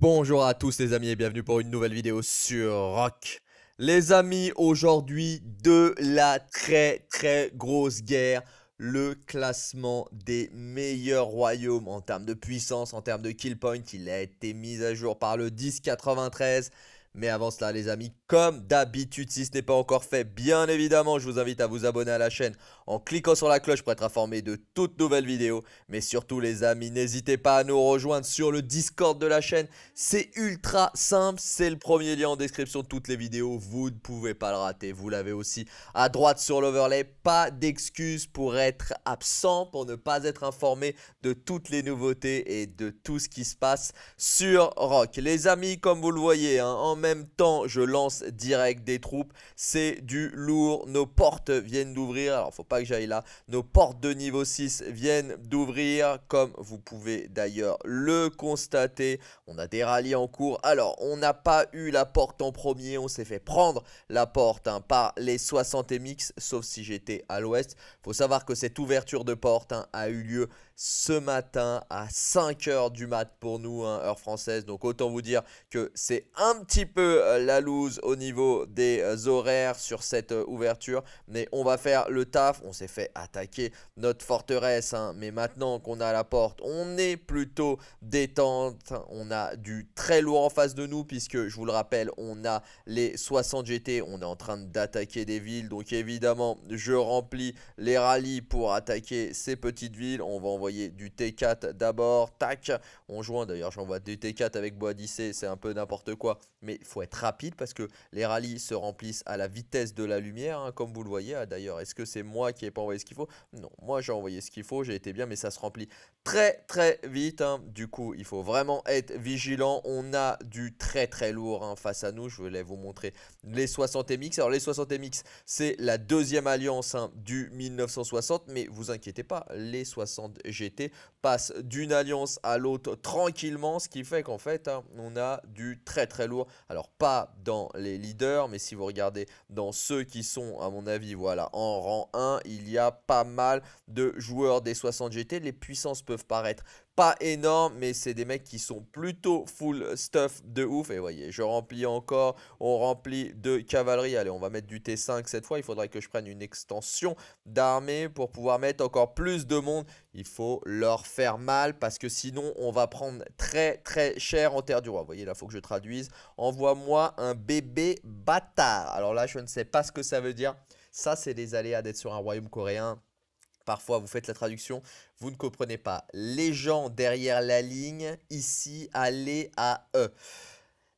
Bonjour à tous les amis et bienvenue pour une nouvelle vidéo sur Rock. Les amis, aujourd'hui de la très très grosse guerre, le classement des meilleurs royaumes en termes de puissance, en termes de kill point, il a été mis à jour par le 1093 mais avant cela, les amis, comme d'habitude, si ce n'est pas encore fait, bien évidemment, je vous invite à vous abonner à la chaîne en cliquant sur la cloche pour être informé de toutes nouvelles vidéos. Mais surtout, les amis, n'hésitez pas à nous rejoindre sur le Discord de la chaîne. C'est ultra simple, c'est le premier lien en description de toutes les vidéos. Vous ne pouvez pas le rater. Vous l'avez aussi à droite sur l'overlay. Pas d'excuses pour être absent, pour ne pas être informé de toutes les nouveautés et de tout ce qui se passe sur Rock. Les amis, comme vous le voyez, hein, en même temps, je lance direct des troupes. C'est du lourd. Nos portes viennent d'ouvrir. Alors, faut pas que j'aille là. Nos portes de niveau 6 viennent d'ouvrir, comme vous pouvez d'ailleurs le constater. On a des rallies en cours. Alors, on n'a pas eu la porte en premier. On s'est fait prendre la porte hein, par les 60 MX, sauf si j'étais à l'ouest. Faut savoir que cette ouverture de porte hein, a eu lieu ce matin à 5h du mat pour nous, hein, heure française. Donc autant vous dire que c'est un petit peu euh, la loose au niveau des euh, horaires sur cette euh, ouverture. Mais on va faire le taf. On s'est fait attaquer notre forteresse. Hein. mais maintenant qu'on a la porte, on est plutôt détente. On a du très lourd en face de nous puisque je vous le rappelle, on a les 60 GT. On est en train d'attaquer des villes. Donc évidemment, je remplis les rallyes pour attaquer ces petites villes. On va Voyez, du T4 d'abord. Tac, on joint. D'ailleurs, j'envoie du T4 avec Boadice, c'est un peu n'importe quoi. Mais il faut être rapide parce que les rallies se remplissent à la vitesse de la lumière, hein, comme vous le voyez. Hein. D'ailleurs, est-ce que c'est moi qui n'ai pas envoyé ce qu'il faut Non, moi j'ai envoyé ce qu'il faut, j'ai été bien, mais ça se remplit très très vite. Hein. Du coup, il faut vraiment être vigilant. On a du très très lourd hein, face à nous. Je voulais vous montrer les 60 MX. Alors les 60 MX, c'est la deuxième alliance hein, du 1960. Mais vous inquiétez pas, les 60 GT passent d'une alliance à l'autre tranquillement. Ce qui fait qu'en fait, on a du très très lourd. Alors pas dans les leaders, mais si vous regardez dans ceux qui sont, à mon avis, voilà, en rang 1, il y a pas mal de joueurs des 60 GT. Les puissances peuvent paraître pas énorme mais c'est des mecs qui sont plutôt full stuff de ouf. Et voyez, je remplis encore, on remplit de cavalerie. Allez, on va mettre du T5 cette fois. Il faudrait que je prenne une extension d'armée pour pouvoir mettre encore plus de monde. Il faut leur faire mal parce que sinon, on va prendre très très cher en terre du roi. voyez, là, il faut que je traduise. Envoie-moi un bébé bâtard. Alors là, je ne sais pas ce que ça veut dire. Ça, c'est les aléas d'être sur un royaume coréen. Parfois, vous faites la traduction, vous ne comprenez pas. Les gens derrière la ligne, ici, allez à eux.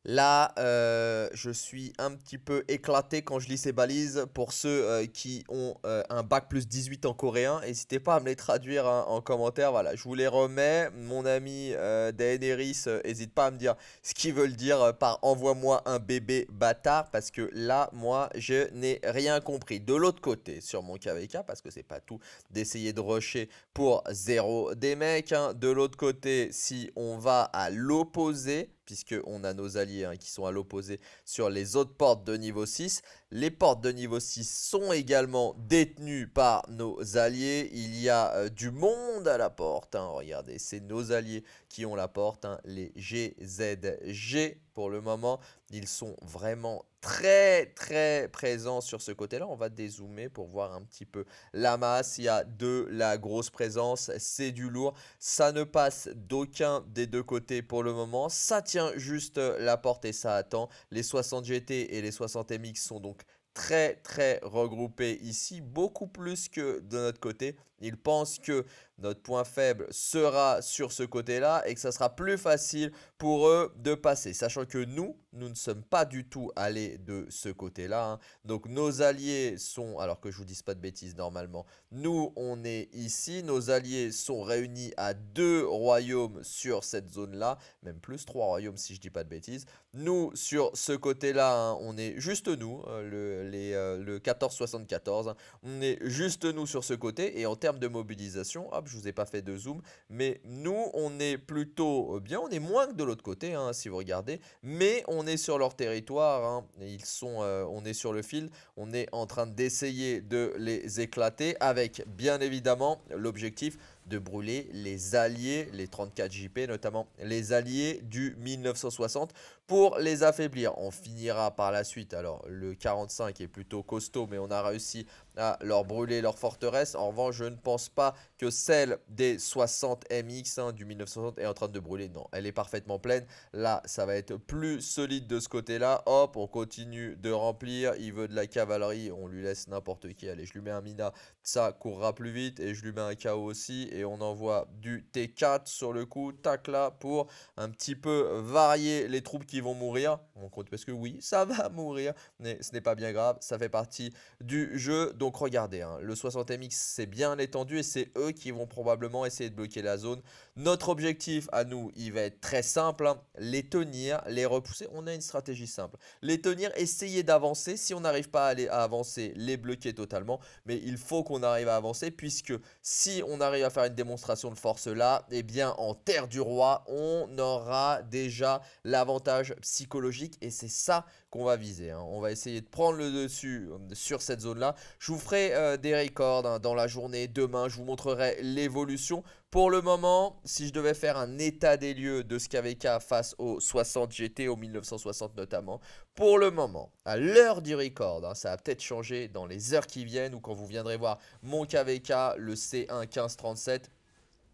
Là, euh, je suis un petit peu éclaté quand je lis ces balises. Pour ceux euh, qui ont euh, un bac plus 18 en coréen, n'hésitez pas à me les traduire hein, en commentaire. Voilà, je vous les remets. Mon ami Daenerys, n'hésite pas à me dire ce qu'ils veulent dire par envoie-moi un bébé bâtard. Parce que là, moi, je n'ai rien compris. De l'autre côté, sur mon KVK, parce que c'est pas tout d'essayer de rusher pour zéro des mecs. Hein. De l'autre côté, si on va à l'opposé, puisqu'on a nos alliés hein, qui sont à l'opposé sur les autres portes de niveau 6. Les portes de niveau 6 sont également détenues par nos alliés. Il y a euh, du monde à la porte. Hein. Regardez, c'est nos alliés qui ont la porte, hein, les GZG pour le moment. Ils sont vraiment très très présent sur ce côté-là. On va dézoomer pour voir un petit peu la masse. Il y a de la grosse présence, c'est du lourd. Ça ne passe d'aucun des deux côtés pour le moment. Ça tient juste la porte et ça attend. Les 60 GT et les 60 MX sont donc très très regroupés ici, beaucoup plus que de notre côté. Ils pensent que notre point faible sera sur ce côté-là et que ça sera plus facile pour eux de passer. Sachant que nous, nous ne sommes pas du tout allés de ce côté-là. Hein. Donc nos alliés sont, alors que je vous dise pas de bêtises normalement, nous on est ici. Nos alliés sont réunis à deux royaumes sur cette zone-là. Même plus trois royaumes si je ne dis pas de bêtises. Nous sur ce côté-là, hein, on est juste nous, euh, le, les, 1474. Euh, hein. On est juste nous sur ce côté et en termes de mobilisation, hop, je vous ai pas fait de zoom, mais nous, on est plutôt euh, bien, on est moins que de l'autre côté, hein, si vous regardez, mais on est sur leur territoire, hein, ils sont, euh, on est sur le fil, on est en train d'essayer de les éclater avec, bien évidemment, l'objectif de brûler les alliés, les 34 JP notamment, les alliés du 1960 pour les affaiblir. On finira par la suite, alors le 45 est plutôt costaud, mais on a réussi à leur brûler leur forteresse. En revanche, je ne pense pas que celle des 60 MX hein, du 1960 est en train de brûler. Non, elle est parfaitement pleine. Là, ça va être plus solide de ce côté-là. Hop, on continue de remplir. Il veut de la cavalerie, on lui laisse n'importe qui. Allez, je lui mets un Mina, ça courra plus vite. Et je lui mets un KO aussi et on envoie du T4 sur le coup. Tac là pour un petit peu varier les troupes qui vont mourir. On compte parce que oui, ça va mourir, mais ce n'est pas bien grave, ça fait partie du jeu. Donc regardez, hein, le 60MX c'est bien étendu et c'est eux qui vont probablement essayer de bloquer la zone. Notre objectif à nous, il va être très simple, hein, les tenir, les repousser. On a une stratégie simple. Les tenir, essayer d'avancer. Si on n'arrive pas à, aller, à avancer, les bloquer totalement. Mais il faut qu'on arrive à avancer puisque si on arrive à faire une démonstration de force là, eh bien en terre du roi, on aura déjà l'avantage psychologique et c'est ça qu'on va viser. Hein. On va essayer de prendre le dessus euh, sur cette zone là. Je vous ferai euh, des records hein, dans la journée, demain je vous montrerai l'évolution. Pour le moment, si je devais faire un état des lieux de ce KVK face au 60 GT, au 1960 notamment, pour le moment, à l'heure du record, hein, ça va peut-être changer dans les heures qui viennent ou quand vous viendrez voir mon KVK, le C1 1537,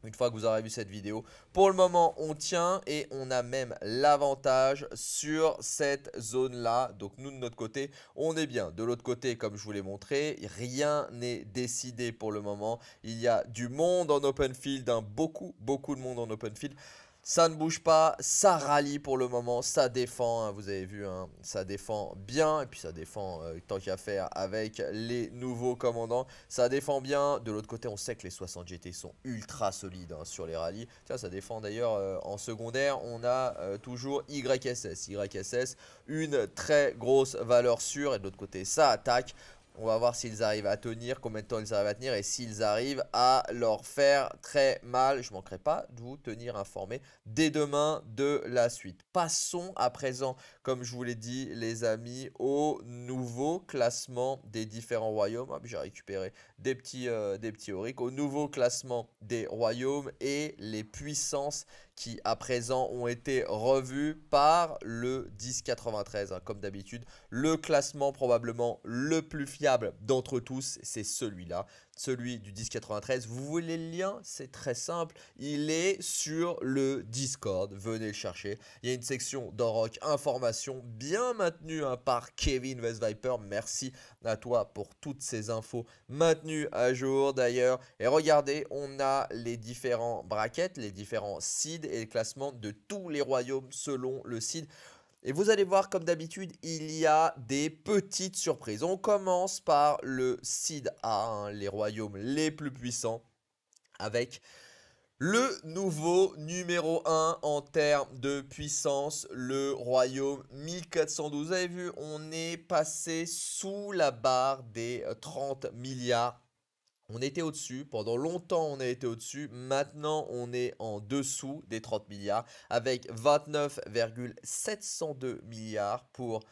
une fois que vous aurez vu cette vidéo. Pour le moment, on tient et on a même l'avantage sur cette zone-là. Donc nous, de notre côté, on est bien. De l'autre côté, comme je vous l'ai montré, rien n'est décidé pour le moment. Il y a du monde en open field, hein. beaucoup, beaucoup de monde en open field. Ça ne bouge pas, ça rallie pour le moment, ça défend, hein, vous avez vu, hein. ça défend bien, et puis ça défend euh, tant qu'à faire avec les nouveaux commandants, ça défend bien. De l'autre côté, on sait que les 60 GT sont ultra solides hein, sur les rallyes. Tiens, ça défend d'ailleurs euh, en secondaire, on a euh, toujours YSS. YSS, une très grosse valeur sûre, et de l'autre côté, ça attaque. On va voir s'ils arrivent à tenir, combien de temps ils arrivent à tenir et s'ils arrivent à leur faire très mal. Je ne manquerai pas de vous tenir informé dès demain de la suite. Passons à présent, comme je vous l'ai dit, les amis, au nouveau classement des différents royaumes. Ah, j'ai récupéré des petits, euh, des petits auriques. Au nouveau classement des royaumes et les puissances qui à présent ont été revus par le 1093. Hein, comme d'habitude, le classement probablement le plus fiable d'entre tous, c'est celui-là celui du 1093. Vous voulez le lien C'est très simple. Il est sur le Discord. Venez le chercher. Il y a une section dans Rock Information bien maintenue hein, par Kevin West Viper. Merci à toi pour toutes ces infos maintenues à jour d'ailleurs. Et regardez, on a les différents brackets, les différents seeds et les classements de tous les royaumes selon le seed. Et vous allez voir, comme d'habitude, il y a des petites surprises. On commence par le Cid A, hein, les royaumes les plus puissants, avec le nouveau numéro 1 en termes de puissance, le royaume 1412. Vous avez vu, on est passé sous la barre des 30 euh, milliards on était au-dessus, pendant longtemps on a été au-dessus, maintenant on est en dessous des 30 milliards avec 29,702 milliards pour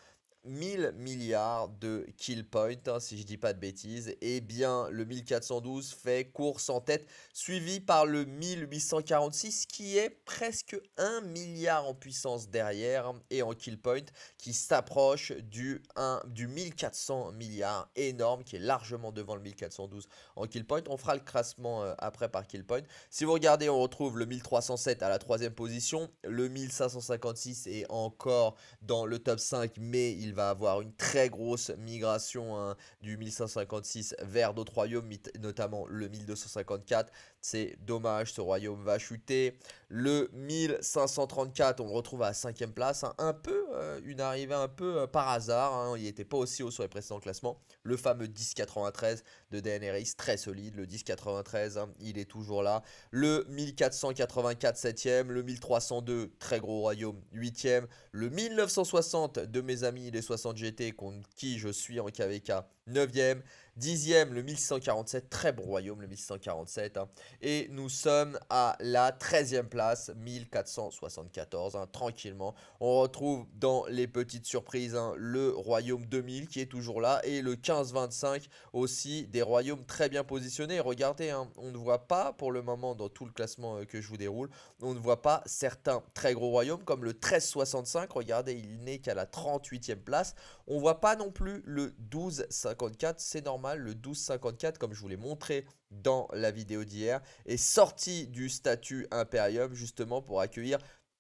1000 milliards de kill point hein, si je dis pas de bêtises. et eh bien, le 1412 fait course en tête, suivi par le 1846 qui est presque 1 milliard en puissance derrière et en kill point qui s'approche du, du 1400 milliards énorme qui est largement devant le 1412 en kill point. On fera le crassement euh, après par kill point. Si vous regardez, on retrouve le 1307 à la troisième position. Le 1556 est encore dans le top 5, mais il il va avoir une très grosse migration hein, du 1556 vers d'autres royaumes, notamment le 1254. C'est dommage, ce royaume va chuter. Le 1534, on le retrouve à 5ème place. Hein. Un peu, euh, une arrivée un peu euh, par hasard. Hein. Il n'était pas aussi haut sur les précédents classements. Le fameux 1093 de DNRX, très solide. Le 1093, hein, il est toujours là. Le 1484, 7 e Le 1302, très gros royaume, 8 e Le 1960 de mes amis les 60 GT, contre qui je suis en KVK, 9ème. 10e le 1647, très beau royaume, le 1647. Hein. Et nous sommes à la 13e place, 1474, hein. tranquillement. On retrouve dans les petites surprises hein, le royaume 2000 qui est toujours là et le 1525 aussi, des royaumes très bien positionnés. Regardez, on ne voit pas pour le moment dans tout le classement euh, que je vous déroule, on ne voit pas certains très gros royaumes comme le 1365, regardez, il n'est qu'à la 38e place. On ne voit pas non plus le 1254, c'est normal le 1254, comme je vous l'ai montré dans la vidéo d'hier, est sorti du statut Imperium justement pour accueillir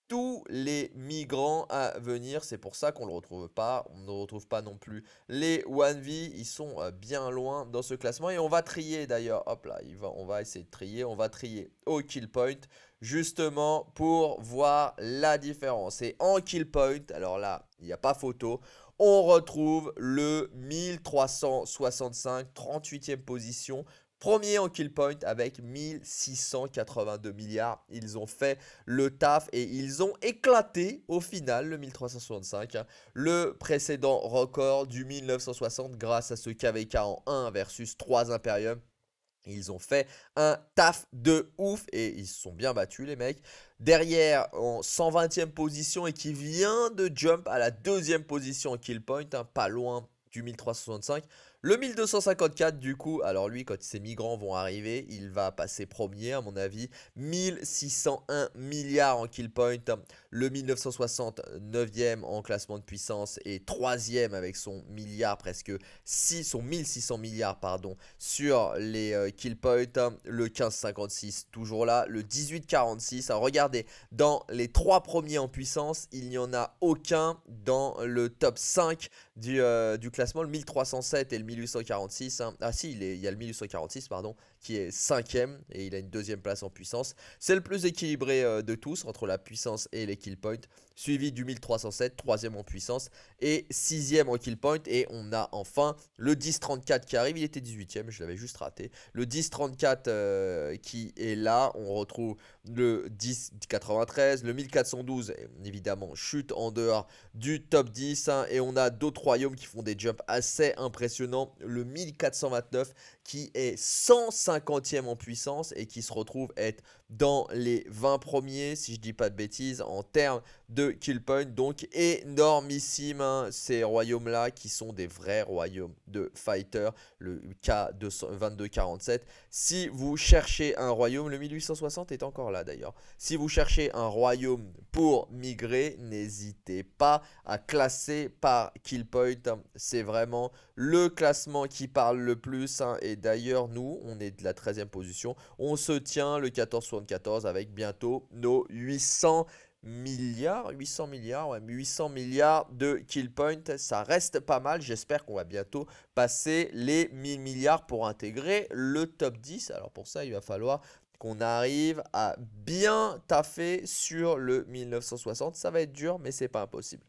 tous les migrants à venir. C'est pour ça qu'on ne le retrouve pas. On ne retrouve pas non plus les One V. Ils sont euh, bien loin dans ce classement. Et on va trier d'ailleurs. Hop là, on va essayer de trier. On va trier au kill point justement pour voir la différence. Et en kill point, alors là, il n'y a pas photo on retrouve le 1365, 38e position. Premier en kill point avec 1682 milliards. Ils ont fait le taf et ils ont éclaté au final le 1365, hein, le précédent record du 1960 grâce à ce KVK en 1 versus 3 Imperium ils ont fait un taf de ouf et ils se sont bien battus les mecs. Derrière en 120e position et qui vient de jump à la deuxième position en kill point, hein, pas loin du 1365. Le 1254 du coup, alors lui quand ces migrants vont arriver, il va passer premier à mon avis. 1601 milliards en kill point, le 1969 e en classement de puissance et troisième avec son milliard presque 6, son 1600 milliards pardon sur les euh, kill points. Le 1556 toujours là, le 1846. Alors regardez, dans les trois premiers en puissance, il n'y en a aucun dans le top 5 du, euh, du classement, le 1307 et le 1846. Hein. Ah si, il, y a le 1846, pardon, qui est 5 cinquième et il a une deuxième place en puissance. C'est le plus équilibré euh, de tous entre la puissance et les kill points, suivi du 1307, troisième en puissance et sixième en kill point. Et on a enfin le 1034 qui arrive, il était 18ème, je l'avais juste raté. Le 1034 euh, qui est là, on retrouve le 1093, le 1412 évidemment chute en dehors du top 10 hein, et on a d'autres royaumes qui font des jumps assez impressionnants. Le 1429 qui est 150e en puissance et qui se retrouve être dans les 20 premiers, si je dis pas de bêtises, en termes de kill point. Donc énormissime hein, ces royaumes-là qui sont des vrais royaumes de fighter, le K2247. Si vous cherchez un royaume, le 1860 est encore là d'ailleurs. Si vous cherchez un royaume pour migrer, n'hésitez pas à classer par kill point. C'est vraiment le classement qui parle le plus. Hein. Et d'ailleurs, nous, on est de la 13e position. On se tient le 14 avec bientôt nos 800 milliards, 800 milliards, 800 milliards de kill points, ça reste pas mal. J'espère qu'on va bientôt passer les 1000 milliards pour intégrer le top 10. Alors pour ça, il va falloir qu'on arrive à bien taffer sur le 1960. Ça va être dur, mais c'est pas impossible.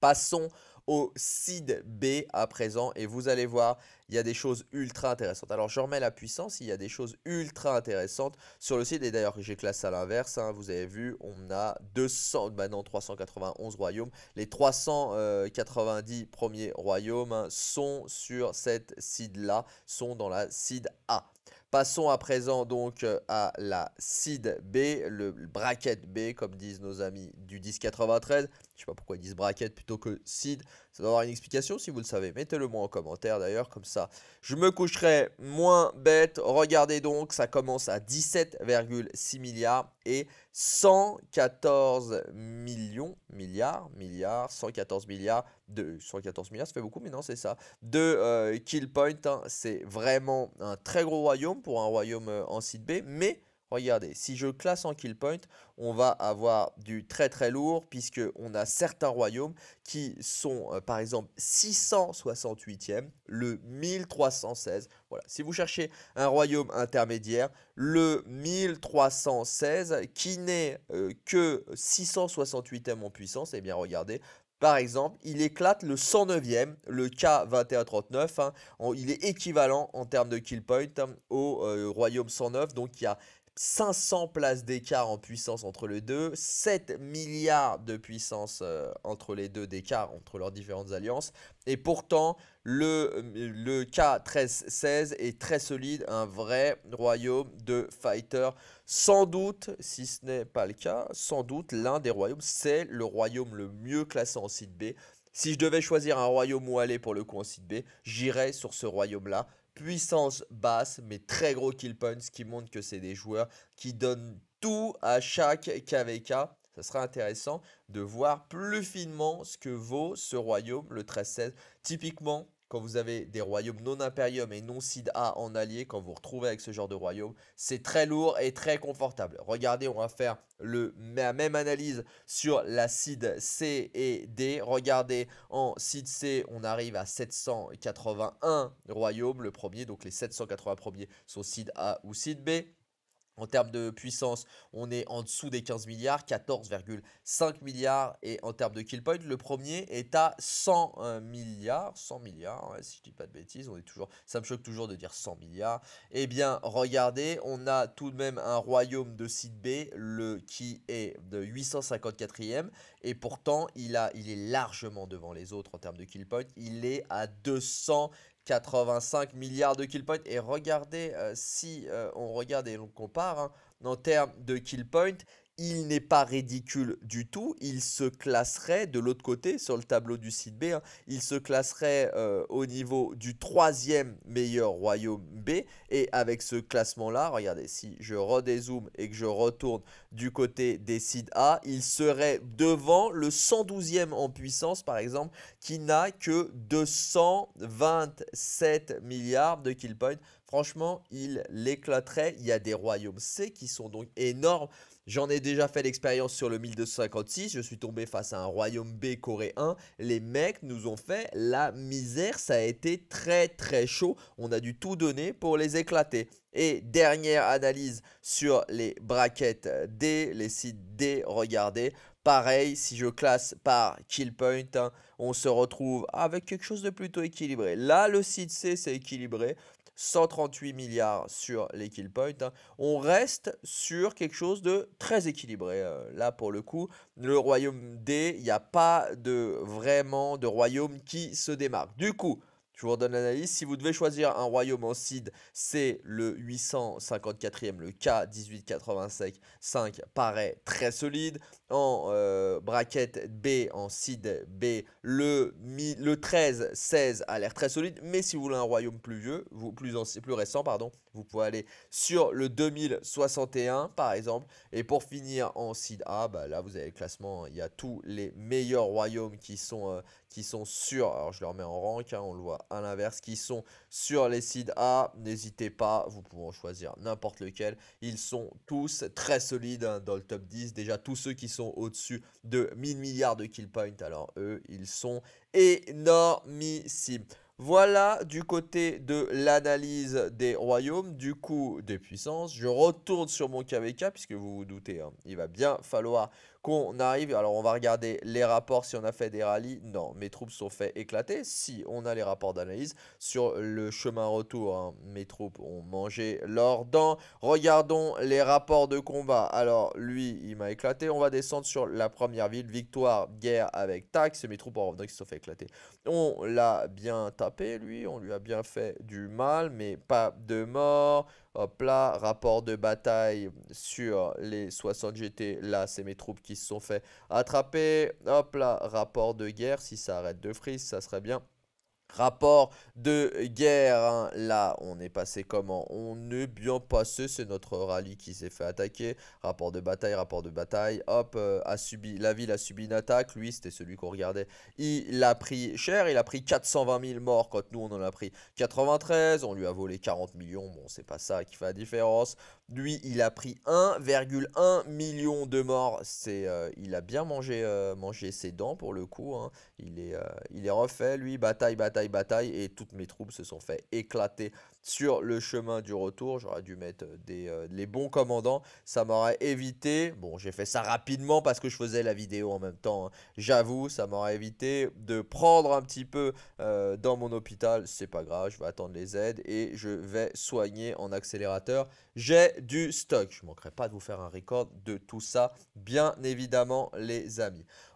Passons au seed B à présent et vous allez voir, il y a des choses ultra intéressantes. Alors je remets la puissance, il y a des choses ultra intéressantes sur le site, et d'ailleurs j'ai classé à l'inverse, hein, vous avez vu, on a 200, maintenant 391 royaumes, les 390 premiers royaumes hein, sont sur cette seed là, sont dans la seed A. Passons à présent donc euh, à la seed B, le bracket B comme disent nos amis du 1093. Je sais pas pourquoi ils disent bracket plutôt que seed. Ça doit avoir une explication si vous le savez. Mettez-le moi en commentaire d'ailleurs, comme ça. Je me coucherai moins bête. Regardez donc, ça commence à 17,6 milliards et 114 millions, milliards, milliards, 114 milliards de 114 milliards, ça fait beaucoup, mais non, c'est ça. De euh, kill Killpoint, hein. c'est vraiment un très gros royaume pour un royaume euh, en seed B, mais Regardez, si je classe en kill point, on va avoir du très très lourd puisque on a certains royaumes qui sont euh, par exemple 668e, le 1316. Voilà, si vous cherchez un royaume intermédiaire, le 1316 qui n'est euh, que 668e en puissance, et eh bien regardez, par exemple, il éclate le 109e, le K2139. Hein, il est équivalent en termes de kill point hein, au euh, royaume 109. Donc il y a 500 places d'écart en puissance entre les deux, 7 milliards de puissance euh, entre les deux d'écart entre leurs différentes alliances. Et pourtant, le, le K13-16 est très solide, un vrai royaume de fighters. Sans doute, si ce n'est pas le cas, sans doute l'un des royaumes, c'est le royaume le mieux classé en site B. Si je devais choisir un royaume où aller pour le coup en site B, j'irais sur ce royaume-là puissance basse, mais très gros kill points qui montrent que c'est des joueurs qui donnent tout à chaque KVK. Ça sera intéressant de voir plus finement ce que vaut ce royaume, le 13-16. Typiquement, quand vous avez des royaumes non imperium et non Sid A en allié, quand vous retrouvez avec ce genre de royaume, c'est très lourd et très confortable. Regardez, on va faire le, la même analyse sur la Sid C et D. Regardez, en Sid C, on arrive à 781 royaumes, le premier, donc les 780 premiers sont Sid A ou Sid B. En termes de puissance, on est en dessous des 15 milliards, 14,5 milliards. Et en termes de kill point, le premier est à 100 euh, milliards. 100 milliards, si je ne dis pas de bêtises, on est toujours, ça me choque toujours de dire 100 milliards. Eh bien, regardez, on a tout de même un royaume de site B le, qui est de 854e. Et pourtant, il, a, il est largement devant les autres en termes de kill point. Il est à 200 85 milliards de kill points. Et regardez, euh, si euh, on regarde et on compare, hein, en termes de kill points il n'est pas ridicule du tout. Il se classerait de l'autre côté sur le tableau du site B. Hein, il se classerait euh, au niveau du troisième meilleur royaume B. Et avec ce classement-là, regardez, si je redézoome et que je retourne du côté des sites A, il serait devant le 112e en puissance, par exemple, qui n'a que 227 milliards de kill points. Franchement, il l'éclaterait. Il y a des royaumes C qui sont donc énormes. J'en ai déjà fait l'expérience sur le 1256, je suis tombé face à un royaume B coréen, les mecs nous ont fait la misère, ça a été très très chaud, on a dû tout donner pour les éclater. Et dernière analyse sur les braquettes D, les sites D, regardez, Pareil, si je classe par kill point, hein, on se retrouve avec quelque chose de plutôt équilibré. Là, le site C, c'est équilibré. 138 milliards sur les kill points. Hein. On reste sur quelque chose de très équilibré. Euh, là, pour le coup, le royaume D, il n'y a pas de, vraiment de royaume qui se démarque. Du coup, je vous redonne l'analyse. Si vous devez choisir un royaume en seed, c'est le 854e, le k 18855 paraît très solide. En euh, braquette B, en seed B, le, le 13-16 a l'air très solide. Mais si vous voulez un royaume plus vieux, vous, plus, ancien, plus récent, pardon, vous pouvez aller sur le 2061 par exemple. Et pour finir en seed A, bah là vous avez le classement. Il y a tous les meilleurs royaumes qui sont, euh, qui sont sur, alors je les remets en rank, hein, on le voit à l'inverse, qui sont sur les seeds A, n'hésitez pas, vous pouvez en choisir n'importe lequel, ils sont tous très solides hein, dans le top 10, déjà tous ceux qui sont au-dessus de 1000 milliards de kill points, alors eux, ils sont énormissimes. Voilà du côté de l'analyse des royaumes, du coup des puissances. Je retourne sur mon KVK puisque vous vous doutez, hein, il va bien falloir qu'on arrive, alors on va regarder les rapports si on a fait des rallyes. Non, mes troupes sont fait éclater. Si on a les rapports d'analyse sur le chemin retour, hein, mes troupes ont mangé leurs dents. Regardons les rapports de combat. Alors lui, il m'a éclaté. On va descendre sur la première ville. Victoire, guerre avec taxe. Mes troupes ont revenant qui se sont fait éclater. On l'a bien tapé, lui. On lui a bien fait du mal, mais pas de mort. Hop là, rapport de bataille sur les 60 GT. Là, c'est mes troupes qui se sont fait attraper. Hop là, rapport de guerre. Si ça arrête de freeze, ça serait bien rapport de guerre. Hein. Là, on est passé comment On est bien passé. C'est notre rallye qui s'est fait attaquer. Rapport de bataille, rapport de bataille. Hop, euh, a subi, la ville a subi une attaque. Lui, c'était celui qu'on regardait. Il a pris cher. Il a pris 420 000 morts quand nous, on en a pris 93. On lui a volé 40 millions. Bon, c'est pas ça qui fait la différence. Lui, il a pris 1,1 million de morts. Euh, il a bien euh, mangé, ses dents pour le coup. Hein. Euh, il est refait, lui, bataille, bataille, bataille. Et toutes mes troupes se sont fait éclater sur le chemin du retour. J'aurais dû mettre euh, des, euh, les bons commandants. Ça m'aurait évité. Bon, j'ai fait ça rapidement parce que je faisais la vidéo en même temps. Hein. J'avoue, ça m'aurait évité de prendre un petit peu euh, dans mon hôpital. C'est pas grave, je vais attendre les aides et je vais soigner en accélérateur. J'ai du stock. Je manquerai pas de vous faire un record de tout ça, bien évidemment, les amis.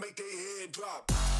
Make their head drop.